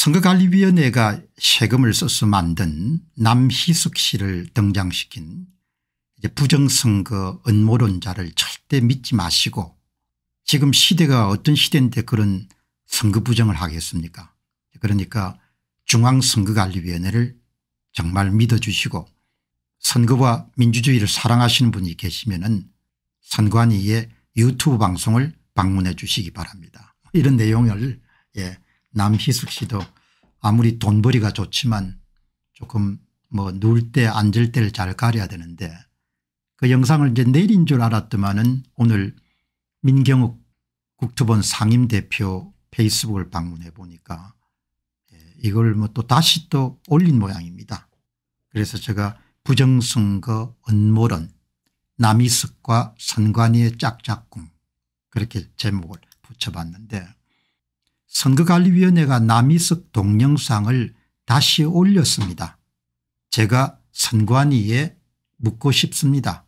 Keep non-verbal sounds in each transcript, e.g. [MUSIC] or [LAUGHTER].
선거관리위원회가 세금을 써서 만든 남희숙 씨를 등장시킨 부정선거 음모론자를 절대 믿지 마시고 지금 시대가 어떤 시대인데 그런 선거 부정을 하겠습니까 그러니까 중앙선거관리위원회를 정말 믿어주시고 선거와 민주주의를 사랑하시는 분이 계시면 은 선관위의 유튜브 방송을 방문해 주시기 바랍니다. 이런 내용을 예, 남희숙 씨도 아무리 돈벌이가 좋지만 조금 뭐 누울 때 앉을 때를 잘 가려야 되는데 그 영상을 이제 내린 줄 알았더만은 오늘 민경욱 국토본 상임대표 페이스북을 방문해 보니까 예, 이걸 뭐 또 다시 또 올린 모양입니다. 그래서 제가 부정선거 음모론남이숙과 선관위의 짝짝꿍 그렇게 제목을 붙여봤는데 선거관리위원회가 남이석 동영상을 다시 올렸습니다. 제가 선관위에 묻고 싶습니다.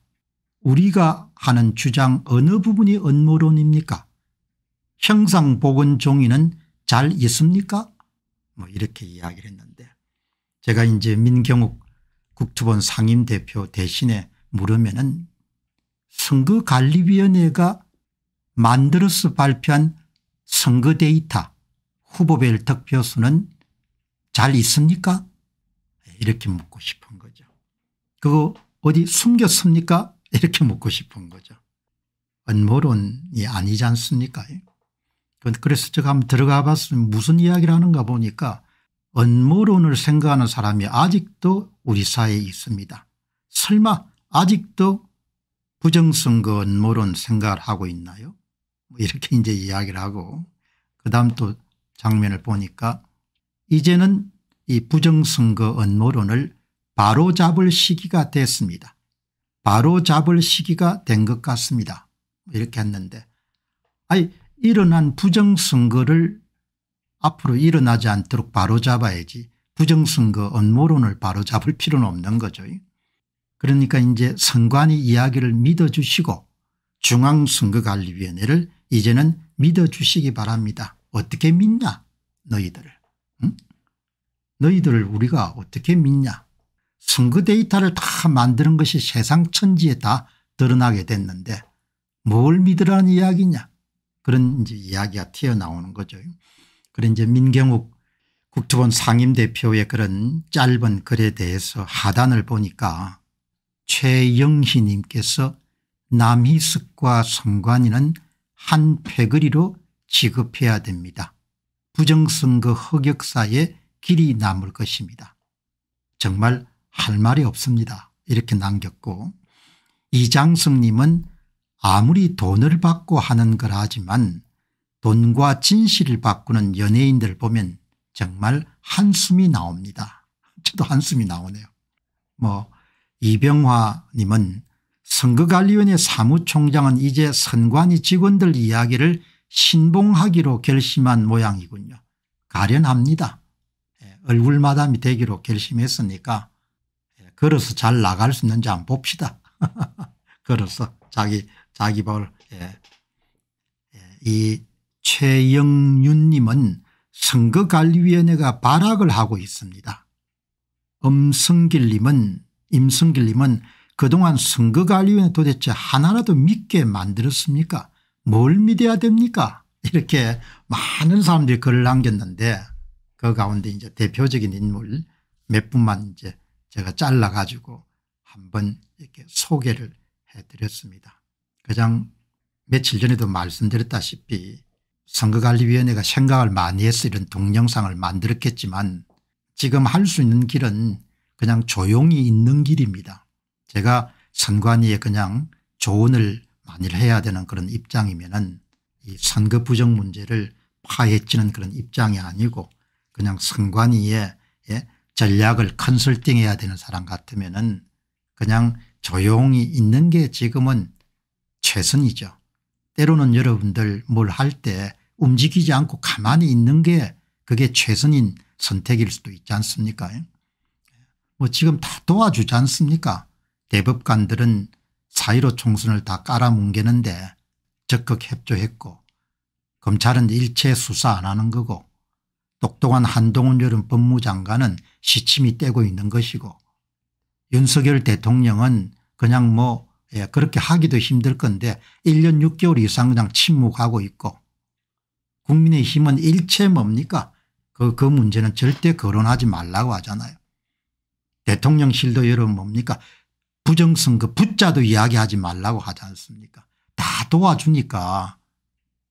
우리가 하는 주장 어느 부분이 음모론입니까? 형상보건종이는 잘 있습니까? 뭐 이렇게 이야기를 했는데 제가 이제 민경욱 국토본 상임대표 대신에 물으면 은 선거관리위원회가 만들어서 발표한 선거 데이터 후보별 득표수는 잘 있습니까? 이렇게 묻고 싶은 거죠. 그거 어디 숨겼습니까? 이렇게 묻고 싶은 거죠. 음모론이 아니지 않습니까? 그래서 제가 한번 들어가 봤으면 무슨 이야기를 하는가 보니까 음모론을 생각하는 사람이 아직도 우리 사회에 있습니다. 설마 아직도 부정선거 음모론 생각을 하고 있나요? 뭐 이렇게 이제 이야기를 하고 그다음 또 장면을 보니까 이제는 이 부정선거 언모론을 바로잡을 시기가 됐습니다. 바로잡을 시기가 된 것 같습니다. 이렇게 했는데 아니 일어난 부정선거를 앞으로 일어나지 않도록 바로잡아야지 부정선거 언모론을 바로잡을 필요는 없는 거죠. 그러니까 이제 선관위 이야기를 믿어주시고 중앙선거관리위원회를 이제는 믿어주시기 바랍니다. 어떻게 믿냐 너희들을 응? 너희들을 우리가 어떻게 믿냐 선거 데이터를 다 만드는 것이 세상 천지에 다 드러나게 됐는데 뭘 믿으라는 이야기냐 그런 이제 이야기가 튀어나오는 거죠. 그래 이제 민경욱 국토본 상임대표의 그런 짧은 글에 대해서 하단을 보니까 최영희님께서 남희숙과 성관이는 한 패거리로 지급해야 됩니다. 부정선거 흑역사에 길이 남을 것입니다. 정말 할 말이 없습니다. 이렇게 남겼고 이장승님은 아무리 돈을 받고 하는 거라지만 돈과 진실을 바꾸는 연예인들 보면 정말 한숨이 나옵니다. [LAUGHS] 저도 한숨이 나오네요. 뭐 이병화님은 선거관리위원회 사무총장은 이제 선관위 직원들 이야기를 신봉하기로 결심한 모양이군요. 가련합니다. 예, 얼굴마담이 되기로 결심했으니까 예, 걸어서 잘 나갈 수 있는지 안 봅시다. [LAUGHS] 걸어서 자기 자기 벌. 예. 예. 이 최영윤님은 선거관리위원회가 발악을 하고 있습니다. 엄성길님은 임성길님은 그동안 선거관리위원회 도대체 하나라도 믿게 만들었습니까? 뭘 믿어야 됩니까 이렇게 많은 사람들이 글을 남겼는데 그 가운데 이제 대표적인 인물 몇 분만 이제 제가 잘라 가지고 한번 이렇게 소개를 해드렸습니다. 가장 며칠 전에도 말씀드렸다시피 선거관리위원회가 생각을 많이 해서 이런 동영상을 만들었겠지만 지금 할 수 있는 길은 그냥 조용히 있는 길입니다. 제가 선관위에 그냥 조언을 만일 해야 되는 그런 입장이면은 이 선거 부정 문제를 파헤치는 그런 입장이 아니고 그냥 선관위에 예? 전략을 컨설팅해야 되는 사람 같으면은 그냥 조용히 있는 게 지금은 최선이죠. 때로는 여러분들 뭘 할 때 움직이지 않고 가만히 있는 게 그게 최선인 선택일 수도 있지 않습니까? 예? 뭐 지금 다 도와주지 않습니까? 대법관들은 4.15 총선을 다 깔아뭉개는데 적극 협조했고 검찰은 일체 수사 안 하는 거고 똑똑한 한동훈 여름 법무장관은 시침이 떼고 있는 것이고 윤석열 대통령은 그냥 뭐 예, 그렇게 하기도 힘들 건데 1년 6개월 이상 그냥 침묵하고 있고 국민의힘은 일체 뭡니까 그, 그 문제는 절대 거론하지 말라고 하잖아요. 대통령실도 여러분 뭡니까 부정선거 부자도 그 이야기하지 말라고 하지 않습니까 다 도와주니까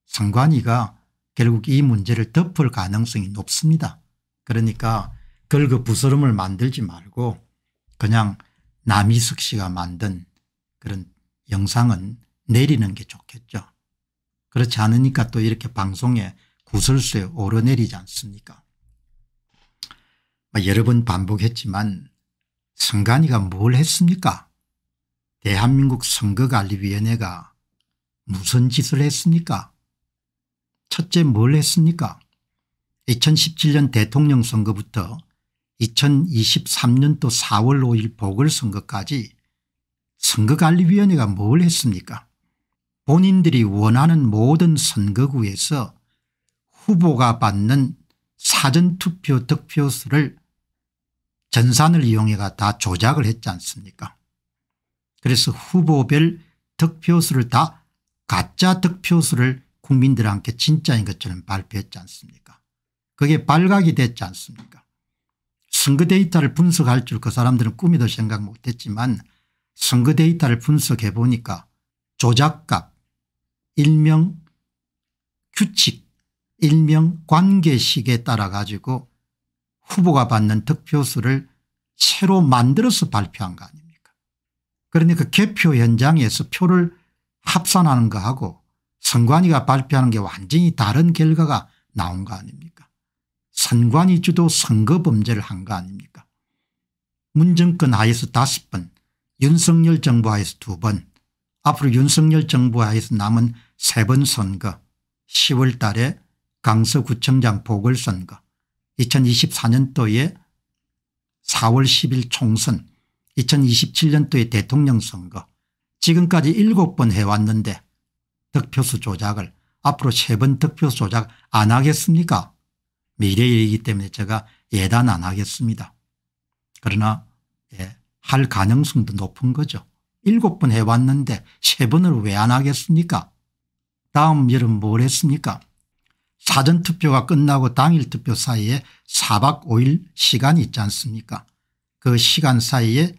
선관위가 결국 이 문제를 덮을 가능성이 높습니다. 그러니까 걸그 부스럼을 만들지 말고 그냥 남이숙 씨가 만든 그런 영상은 내리는 게 좋겠죠. 그렇지 않으니까 또 이렇게 방송에 구설수에 오르내리지 않습니까 뭐 여러 번 반복했지만 선관위가 뭘 했습니까 대한민국 선거관리위원회가 무슨 짓을 했습니까 첫째 뭘 했습니까 2017년 대통령 선거부터 2023년도 4월 5일 보궐선거까지 선거관리위원회가 뭘 했습니까 본인들이 원하는 모든 선거구에서 후보가 받는 사전투표 득표수를 전산을 이용해가 다 조작을 했지 않습니까 그래서 후보별 득표수를 다 가짜 득표수를 국민들한테 진짜인 것처럼 발표했지 않습니까 그게 발각이 됐지 않습니까 선거 데이터를 분석할 줄 그 사람들은 꿈에도 생각 못했지만 선거 데이터를 분석해 보니까 조작값 일명 규칙 일명 관계식에 따라 가지고 후보가 받는 득표수를 새로 만들어서 발표한 거 아닙니까 그러니까 개표 현장에서 표를 합산하는 거하고 선관위가 발표하는 게 완전히 다른 결과가 나온 거 아닙니까 선관위주도 선거 범죄를 한 거 아닙니까 문정권 하에서 다섯 번 윤석열 정부 하에서 두번 앞으로 윤석열 정부 하에서 남은 세 번 선거 10월 달에 강서구청장 보궐선거 2024년도에 4월 10일 총선 2027년도의 대통령 선거 지금까지 7번 해왔는데 득표수 조작을 앞으로 3번 득표수 조작 안 하겠습니까 미래일이기 때문에 제가 예단 안 하겠습니다. 그러나 예, 할 가능성도 높은 거죠. 7번 해왔는데 3번을 왜 안 하겠습니까 다음 여름 뭘 했습니까 사전투표가 끝나고 당일투표 사이에 4박 5일 시간이 있지 않습니까 그 시간 사이에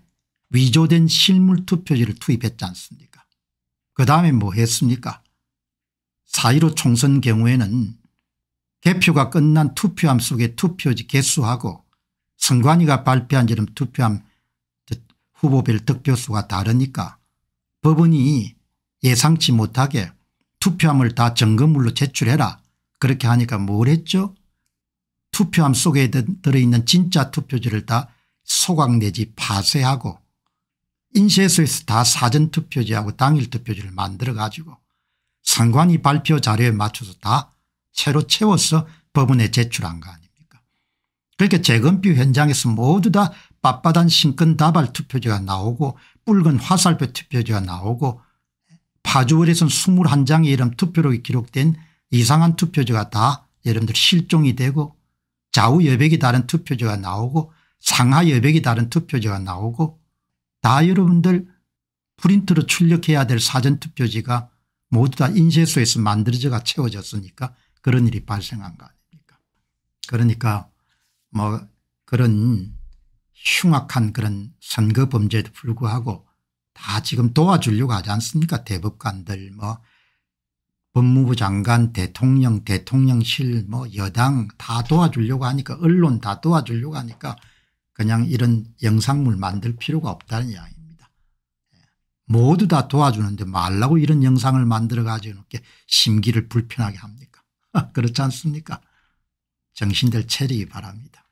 위조된 실물 투표지를 투입했지 않습니까 그 다음에 뭐 했습니까 4.15 총선 경우에는 개표가 끝난 투표함 속에 투표지 개수하고 선관위가 발표한 지름 투표함 후보별 득표수가 다르니까 법원이 예상치 못하게 투표함을 다 점검물로 제출해라 그렇게 하니까 뭘 했죠? 투표함 속에 들어있는 진짜 투표지를 다 소각 내지 파쇄하고 인쇄소에서 다 사전투표지하고 당일투표지를 만들어 가지고 상관이 발표 자료에 맞춰서 다 새로 채워서 법원에 제출한 거 아닙니까 그렇게 재검표 현장에서 모두 다 빳빳한 신근다발 투표지가 나오고 붉은 화살표 투표지가 나오고 파주월에선 21장의 이름 투표록이 기록된 이상한 투표지가 다 여러분들 실종이 되고 좌우 여백이 다른 투표지가 나오고 상하여백이 다른 투표지가 나오고 다 여러분들 프린트로 출력해야 될 사전투표지가 모두 다 인쇄소에서 만들어져가 채워졌으니까 그런 일이 발생한 거 아닙니까 그러니까 뭐 그런 흉악한 그런 선거 범죄에도 불구하고 다 지금 도와주려고 하지 않습니까 대법관들 뭐 법무부 장관 대통령 대통령실 뭐 여당 다 도와주려고 하니까 언론 다 도와주려고 하니까 그냥 이런 영상물 만들 필요가 없다는 이야기입니다. 예. 모두 다 도와주는데 말라고 이런 영상을 만들어 가지고 이게 심기를 불편하게 합니까 아, 그렇지 않습니까 정신들 체리기 바랍니다.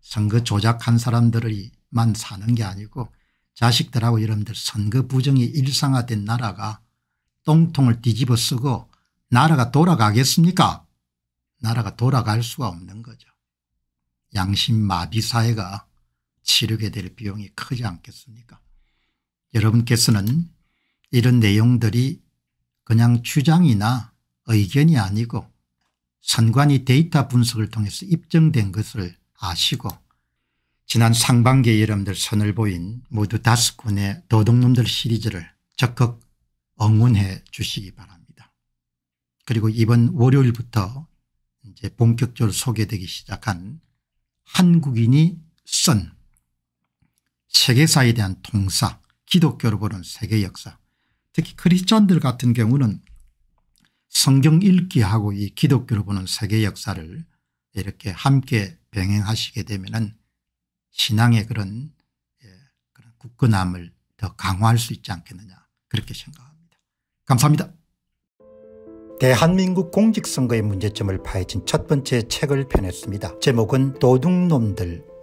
선거 조작한 사람들만 사는 게 아니고 자식들하고 여러분들 선거 부정이 일상화된 나라가 똥통을 뒤집어 쓰고 나라가 돌아가겠습니까 나라가 돌아갈 수가 없는 거죠. 양심 마비 사회가 치르게 될 비용이 크지 않겠습니까 여러분께서는 이런 내용들이 그냥 주장이나 의견이 아니고 선관위 데이터 분석을 통해서 입증된 것을 아시고 지난 상반기에 여러분들 선을 보인 모두 다섯 권의 도둑놈들 시리즈를 적극 응원해 주시기 바랍니다. 그리고 이번 월요일부터 이제 본격적으로 소개되기 시작한 한국인이 쓴 세계사에 대한 통사 기독교를 보는 세계 역사 특히 크리스천들 같은 경우는 성경 읽기하고 이기독교를 보는 세계 역사를 이렇게 함께 병행하시게 되면 신앙의 그런, 예, 그런 굳건함을 더 강화할 수 있지 않겠느냐 그렇게 생각합니다. 감사합니다. 대한민국 공직선거의 문제점을 파헤친 첫 번째 책을 펴냈습니다. 제목은 도둑놈들